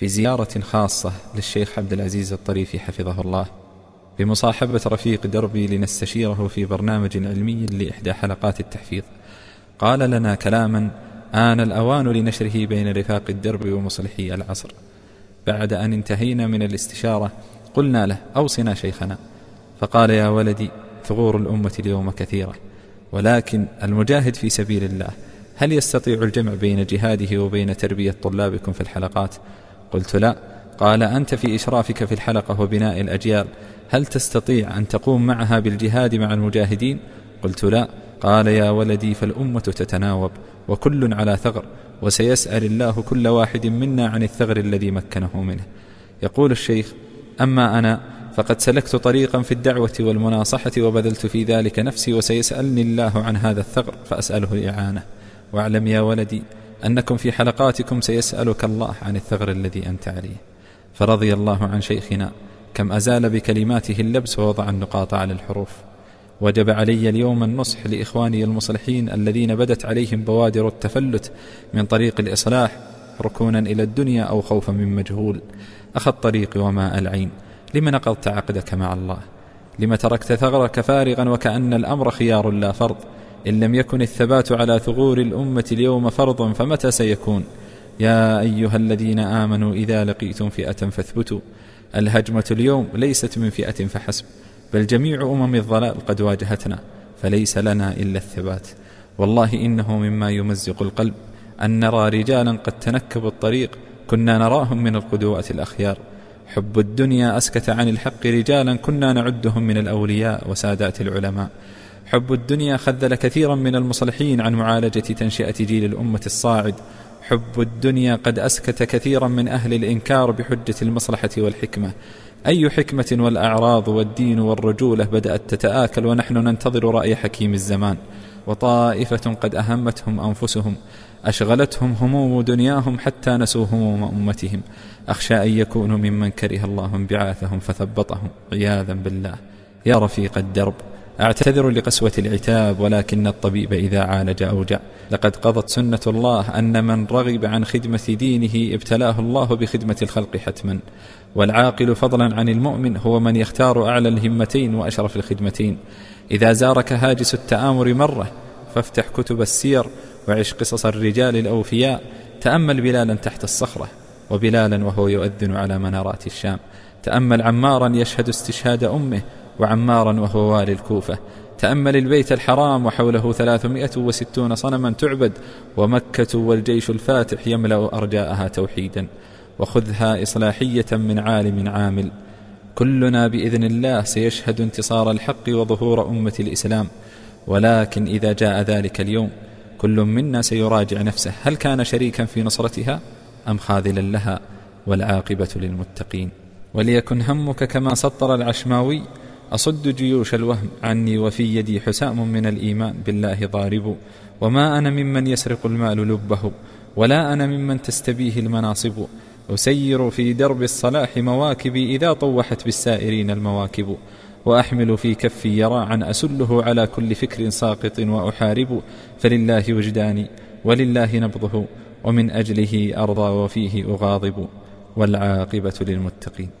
في زيارة خاصة للشيخ عبد العزيز الطريفي حفظه الله بمصاحبة رفيق دربي لنستشيره في برنامج علمي لإحدى حلقات التحفيظ قال لنا كلاما آن الأوان لنشره بين رفاق الدرب ومصلحي العصر بعد أن انتهينا من الاستشارة قلنا له أوصنا شيخنا فقال يا ولدي ثغور الأمة اليوم كثيرة ولكن المجاهد في سبيل الله هل يستطيع الجمع بين جهاده وبين تربية طلابكم في الحلقات؟ قلت لا قال أنت في إشرافك في الحلقة وبناء الأجيال هل تستطيع أن تقوم معها بالجهاد مع المجاهدين قلت لا قال يا ولدي فالأمة تتناوب وكل على ثغر وسيسأل الله كل واحد منا عن الثغر الذي مكنه منه يقول الشيخ أما أنا فقد سلكت طريقا في الدعوة والمناصحة وبذلت في ذلك نفسي وسيسألني الله عن هذا الثغر فأسأله الإعانة واعلم يا ولدي أنكم في حلقاتكم سيسألك الله عن الثغر الذي أنت عليه فرضي الله عن شيخنا كم أزال بكلماته اللبس ووضع النقاط على الحروف وجب علي اليوم النصح لإخواني المصلحين الذين بدت عليهم بوادر التفلت من طريق الإصلاح ركونا إلى الدنيا أو خوفا من مجهول أخ الطريق وماء العين لم نقضت عقدك مع الله لم تركت ثغرك فارغا وكأن الأمر خيار لا فرض إن لم يكن الثبات على ثغور الأمة اليوم فرضا فمتى سيكون يا أيها الذين آمنوا إذا لقيتم فئة فاثبتوا الهجمة اليوم ليست من فئة فحسب بل جميع أمم الضلال قد واجهتنا فليس لنا إلا الثبات والله إنه مما يمزق القلب أن نرى رجالا قد تنكبوا الطريق كنا نراهم من القدوات الأخيار حب الدنيا أسكت عن الحق رجالا كنا نعدهم من الأولياء وسادات العلماء حب الدنيا خذل كثيرا من المصلحين عن معالجة تنشئة جيل الأمة الصاعد حب الدنيا قد أسكت كثيرا من أهل الإنكار بحجة المصلحة والحكمة أي حكمة والأعراض والدين والرجولة بدأت تتآكل ونحن ننتظر رأي حكيم الزمان وطائفة قد أهمتهم أنفسهم أشغلتهم هموم دنياهم حتى نسوا هموم أمتهم أخشى أن يكونوا ممن كره الله انبعاثهم فثبطهم عياذا بالله يا رفيق الدرب أعتذر لقسوة العتاب ولكن الطبيب إذا عالج أوجع لقد قضت سنة الله أن من رغب عن خدمة دينه ابتلاه الله بخدمة الخلق حتما والعاقل فضلا عن المؤمن هو من يختار أعلى الهمتين وأشرف الخدمتين إذا زارك هاجس التآمر مرة فافتح كتب السير وعش قصص الرجال الأوفياء تأمل بلالا تحت الصخرة وبلالا وهو يؤذن على منارات الشام تأمل عمارا يشهد استشهاد أمه وعمارا وهو والي الكوفة تأمل البيت الحرام وحوله ثلاثمائة وستون صنما تعبد ومكة والجيش الفاتح يملأ أرجاءها توحيدا وخذها إصلاحية من عالم عامل كلنا بإذن الله سيشهد انتصار الحق وظهور أمة الإسلام ولكن إذا جاء ذلك اليوم كل منا سيراجع نفسه هل كان شريكا في نصرتها أم خاذلا لها والعاقبة للمتقين وليكن همك كما سطر العشماوي أصد جيوش الوهم عني وفي يدي حسام من الإيمان بالله ضارب وما أنا ممن يسرق المال لبه ولا أنا ممن تستبيه المناصب أسير في درب الصلاح مواكبي إذا طوحت بالسائرين المواكب وأحمل في كفي يراعا أسله على كل فكر ساقط وأحارب فلله وجداني ولله نبضه ومن أجله أرضى وفيه أغاضب والعاقبة للمتقين